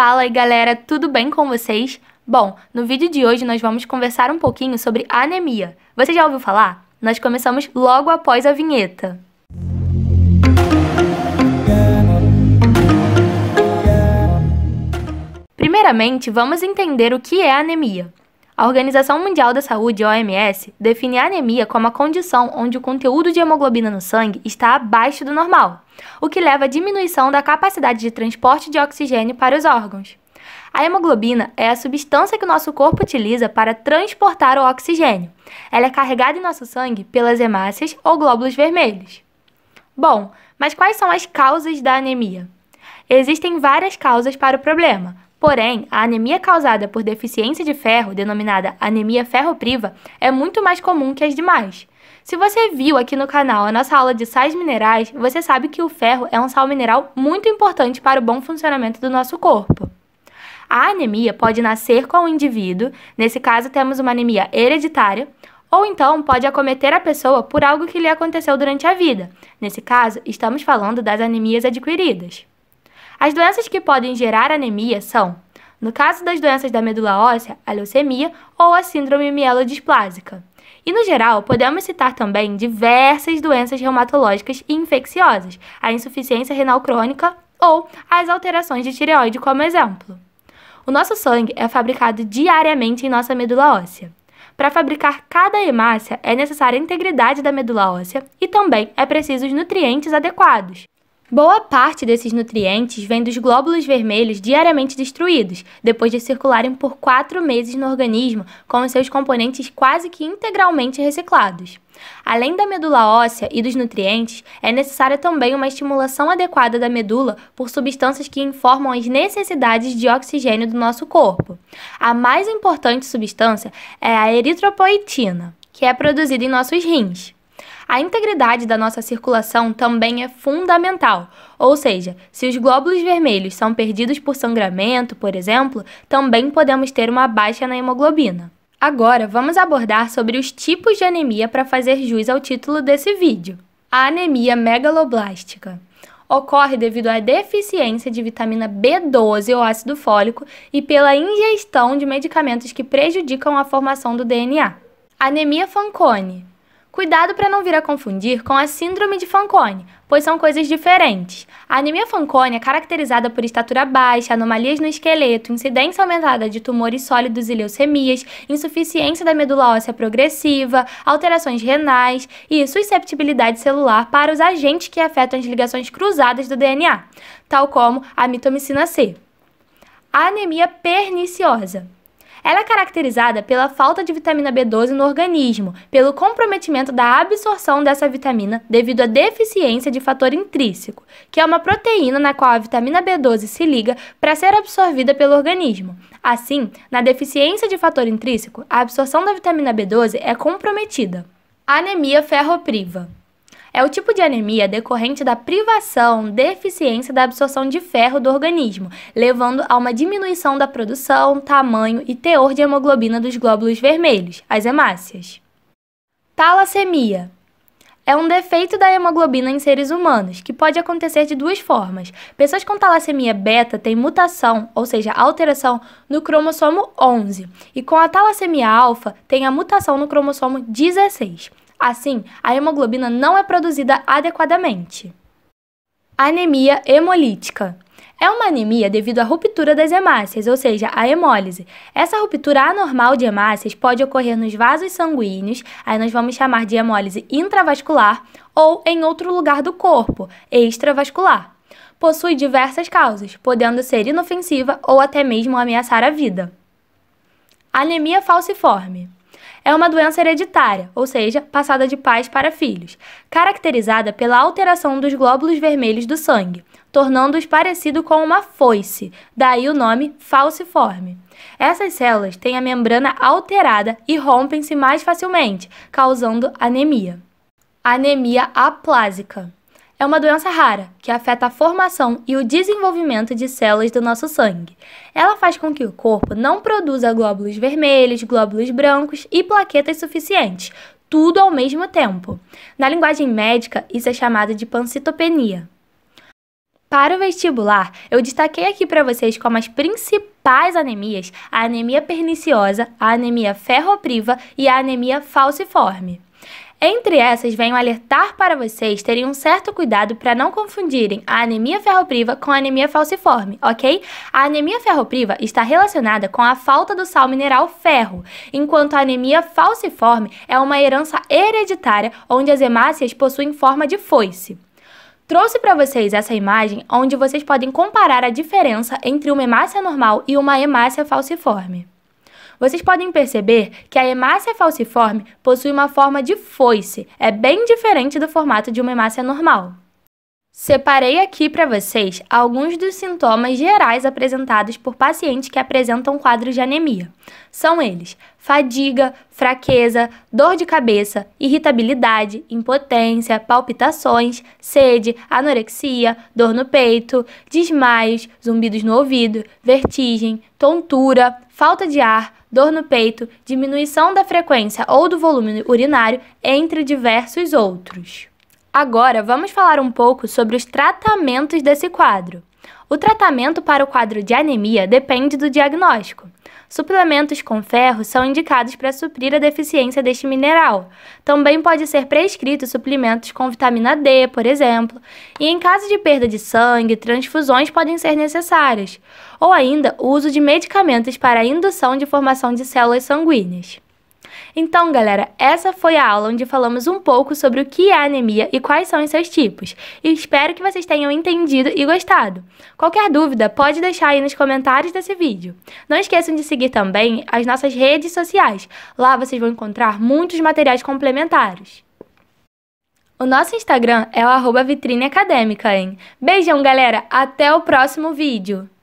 Fala aí galera, tudo bem com vocês? Bom, no vídeo de hoje nós vamos conversar um pouquinho sobre anemia. Você já ouviu falar? Nós começamos logo após a vinheta. Primeiramente, vamos entender o que é anemia. A Organização Mundial da Saúde, OMS, define a anemia como a condição onde o conteúdo de hemoglobina no sangue está abaixo do normal, o que leva à diminuição da capacidade de transporte de oxigênio para os órgãos. A hemoglobina é a substância que o nosso corpo utiliza para transportar o oxigênio. Ela é carregada em nosso sangue pelas hemácias ou glóbulos vermelhos. Bom, mas quais são as causas da anemia? Existem várias causas para o problema, Porém, a anemia causada por deficiência de ferro, denominada anemia ferropriva, é muito mais comum que as demais. Se você viu aqui no canal a nossa aula de sais minerais, você sabe que o ferro é um sal mineral muito importante para o bom funcionamento do nosso corpo. A anemia pode nascer com o indivíduo, nesse caso temos uma anemia hereditária, ou então pode acometer a pessoa por algo que lhe aconteceu durante a vida. Nesse caso, estamos falando das anemias adquiridas. As doenças que podem gerar anemia são, no caso das doenças da medula óssea, a leucemia ou a síndrome mielodisplásica. E no geral, podemos citar também diversas doenças reumatológicas e infecciosas, a insuficiência renal crônica ou as alterações de tireoide como exemplo. O nosso sangue é fabricado diariamente em nossa medula óssea. Para fabricar cada hemácia, é necessária a integridade da medula óssea e também é preciso os nutrientes adequados. Boa parte desses nutrientes vem dos glóbulos vermelhos diariamente destruídos, depois de circularem por quatro meses no organismo com seus componentes quase que integralmente reciclados. Além da medula óssea e dos nutrientes, é necessária também uma estimulação adequada da medula por substâncias que informam as necessidades de oxigênio do nosso corpo. A mais importante substância é a eritropoetina, que é produzida em nossos rins. A integridade da nossa circulação também é fundamental, ou seja, se os glóbulos vermelhos são perdidos por sangramento, por exemplo, também podemos ter uma baixa na hemoglobina. Agora vamos abordar sobre os tipos de anemia para fazer jus ao título desse vídeo. A anemia megaloblástica ocorre devido à deficiência de vitamina B12 ou ácido fólico e pela ingestão de medicamentos que prejudicam a formação do DNA. Anemia Fanconi Cuidado para não vir a confundir com a síndrome de Fanconi, pois são coisas diferentes. A anemia Fanconi é caracterizada por estatura baixa, anomalias no esqueleto, incidência aumentada de tumores sólidos e leucemias, insuficiência da medula óssea progressiva, alterações renais e susceptibilidade celular para os agentes que afetam as ligações cruzadas do DNA, tal como a mitomicina C. A anemia perniciosa ela é caracterizada pela falta de vitamina B12 no organismo, pelo comprometimento da absorção dessa vitamina devido à deficiência de fator intrínseco, que é uma proteína na qual a vitamina B12 se liga para ser absorvida pelo organismo. Assim, na deficiência de fator intrínseco, a absorção da vitamina B12 é comprometida. Anemia ferropriva. É o tipo de anemia decorrente da privação, deficiência da absorção de ferro do organismo, levando a uma diminuição da produção, tamanho e teor de hemoglobina dos glóbulos vermelhos, as hemácias. Talassemia é um defeito da hemoglobina em seres humanos, que pode acontecer de duas formas. Pessoas com talassemia beta têm mutação, ou seja, alteração, no cromossomo 11, e com a talassemia alfa, têm a mutação no cromossomo 16. Assim, a hemoglobina não é produzida adequadamente. Anemia hemolítica. É uma anemia devido à ruptura das hemácias, ou seja, a hemólise. Essa ruptura anormal de hemácias pode ocorrer nos vasos sanguíneos, aí nós vamos chamar de hemólise intravascular, ou em outro lugar do corpo, extravascular. Possui diversas causas, podendo ser inofensiva ou até mesmo ameaçar a vida. Anemia falciforme. É uma doença hereditária, ou seja, passada de pais para filhos, caracterizada pela alteração dos glóbulos vermelhos do sangue, tornando-os parecido com uma foice, daí o nome falciforme. Essas células têm a membrana alterada e rompem-se mais facilmente, causando anemia. Anemia aplásica é uma doença rara que afeta a formação e o desenvolvimento de células do nosso sangue. Ela faz com que o corpo não produza glóbulos vermelhos, glóbulos brancos e plaquetas suficientes, tudo ao mesmo tempo. Na linguagem médica, isso é chamado de pancitopenia. Para o vestibular, eu destaquei aqui para vocês como as principais anemias a anemia perniciosa, a anemia ferropriva e a anemia falciforme. Entre essas, venho alertar para vocês terem um certo cuidado para não confundirem a anemia ferropriva com a anemia falciforme, ok? A anemia ferropriva está relacionada com a falta do sal mineral ferro, enquanto a anemia falciforme é uma herança hereditária onde as hemácias possuem forma de foice. Trouxe para vocês essa imagem onde vocês podem comparar a diferença entre uma hemácia normal e uma hemácia falciforme. Vocês podem perceber que a hemácia falciforme possui uma forma de foice, é bem diferente do formato de uma hemácia normal. Separei aqui para vocês alguns dos sintomas gerais apresentados por pacientes que apresentam quadros de anemia. São eles: fadiga, fraqueza, dor de cabeça, irritabilidade, impotência, palpitações, sede, anorexia, dor no peito, desmaios, zumbidos no ouvido, vertigem, tontura, falta de ar, dor no peito, diminuição da frequência ou do volume urinário, entre diversos outros. Agora vamos falar um pouco sobre os tratamentos desse quadro. O tratamento para o quadro de anemia depende do diagnóstico. Suplementos com ferro são indicados para suprir a deficiência deste mineral. Também pode ser prescrito suplementos com vitamina D, por exemplo, e em caso de perda de sangue, transfusões podem ser necessárias, ou ainda o uso de medicamentos para a indução de formação de células sanguíneas. Então, galera, essa foi a aula onde falamos um pouco sobre o que é anemia e quais são os seus tipos. E espero que vocês tenham entendido e gostado. Qualquer dúvida, pode deixar aí nos comentários desse vídeo. Não esqueçam de seguir também as nossas redes sociais. Lá vocês vão encontrar muitos materiais complementares. O nosso Instagram é o arroba vitrine acadêmica, hein? Beijão, galera! Até o próximo vídeo!